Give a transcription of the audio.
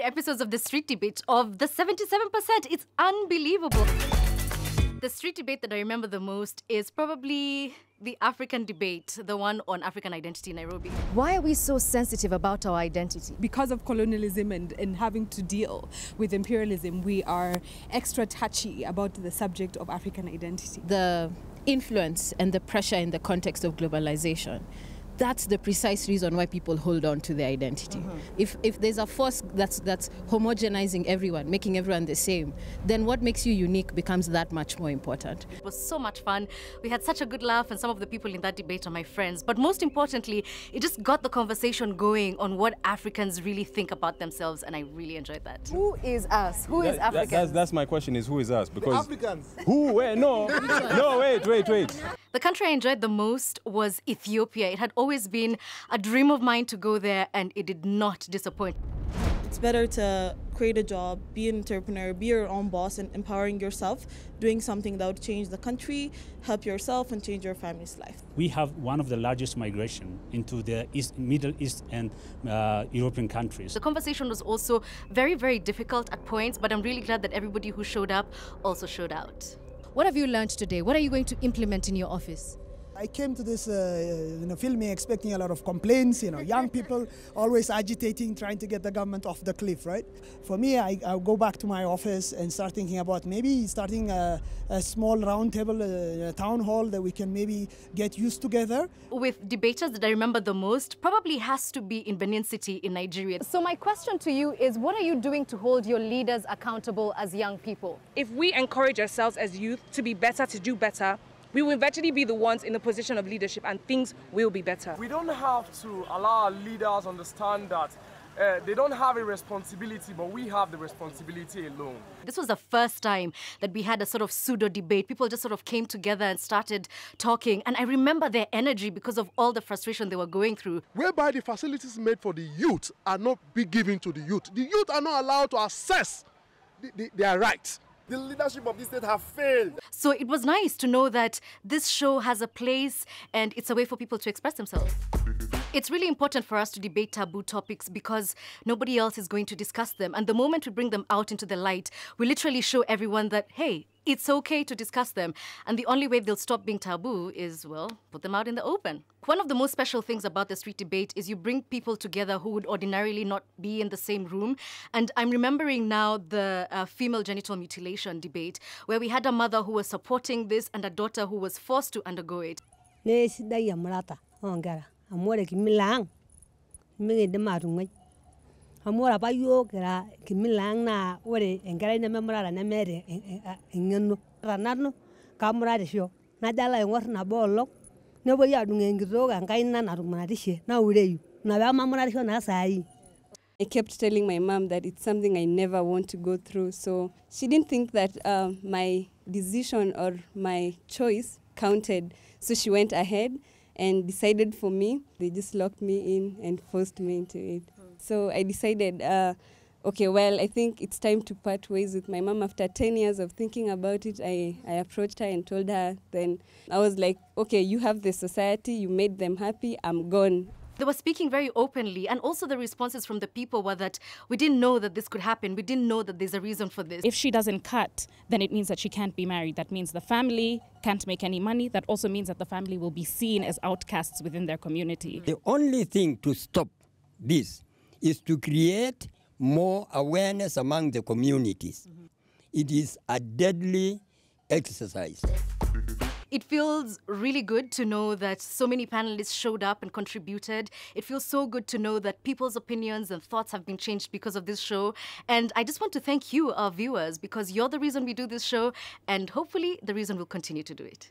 episodes of the street debate of the 77%. It's unbelievable. The street debate that I remember the most is probably the African debate, the one on African identity in Nairobi. Why are we so sensitive about our identity? Because of colonialism and, and having to deal with imperialism, we are extra touchy about the subject of African identity. The influence and the pressure in the context of globalization that's the precise reason why people hold on to their identity. Mm -hmm. If, if there's a force that's, that's homogenizing everyone, making everyone the same, then what makes you unique becomes that much more important. It was so much fun. We had such a good laugh, and some of the people in that debate are my friends. But most importantly, it just got the conversation going on what Africans really think about themselves, and I really enjoyed that. Who is us? Who that, is Africans? That's, that's, my question is who is us? Because the Africans. Who? Wait, no. no, wait, wait, wait. The country I enjoyed the most was Ethiopia. It had always been a dream of mine to go there, and it did not disappoint. It's better to create a job, be an entrepreneur, be your own boss, and empowering yourself, doing something that would change the country, help yourself, and change your family's life. We have one of the largest migration into the East, Middle East and uh, European countries. The conversation was also very, very difficult at points, but I'm really glad that everybody who showed up also showed out. What have you learned today? What are you going to implement in your office? I came to this uh, you uh, know, filming expecting a lot of complaints, you know, young people always agitating, trying to get the government off the cliff, right? For me, I, go back to my office and start thinking about maybe starting a, a small roundtable, a, uh, a, town hall that we can maybe get used together. With debaters that I remember the most, probably has to be in Benin City in Nigeria. So my question to you is, what are you doing to hold your leaders accountable as young people? If we encourage ourselves as youth to be better, to do better, we will eventually be the ones in the position of leadership and things will be better. We don't have to allow leaders understand that uh, they don't have a responsibility, but we have the responsibility alone. This was the first time that we had a sort of pseudo debate. People just sort of came together and started talking. And I remember their energy because of all the frustration they were going through. Whereby the facilities made for the youth are not be given to the youth. The youth are not allowed to assess the, the, their rights the leadership of this state have failed. So it was nice to know that this show has a place and it's a way for people to express themselves it's really important for us to debate taboo topics because nobody else is going to discuss them. And the moment we bring them out into the light, we literally show everyone that, hey, it's okay to discuss them. And the only way they'll stop being taboo is, well, put them out in the open. One of the most special things about the street debate is you bring people together who would ordinarily not be in the same room. And I'm remembering now the uh, female genital mutilation debate, where we had a mother who was supporting this and a daughter who was forced to undergo it. amu ore kimila ang nimikindim atung'uai amu ore apa yiok kira kimila ang naa ore enkerai nememurata nemeeta e, e, eng'eno ata nanu kamuratisho najo alo aing'orr nabo olong nepuoi adung enkitok enkaina natumuratishe naureyu ina pemamuratisho naa saai I kept telling my mom that it's something I never want to go through so she didn't think that uh, my decision or my choice counted so she went ahead and decided for me. They just locked me in and forced me into it. So I decided, uh, okay, well, I think it's time to part ways with my mom. After 10 years of thinking about it, I, I approached her and told her. Then I was like, okay, you have the society, you made them happy, I'm gone. They were speaking very openly, and also the responses from the people were that we didn't know that this could happen. We didn't know that there's a reason for this. If she doesn't cut, then it means that she can't be married. That means the family can't make any money. That also means that the family will be seen as outcasts within their community. The only thing to stop this is to create more awareness among the communities. Mm -hmm. It is a deadly exercise. It feels really good to know that so many panelists showed up and contributed. It feels so good to know that people's opinions and thoughts have been changed because of this show. And I just want to thank you, our viewers, because you're the reason we do this show, and hopefully the reason we'll continue to do it.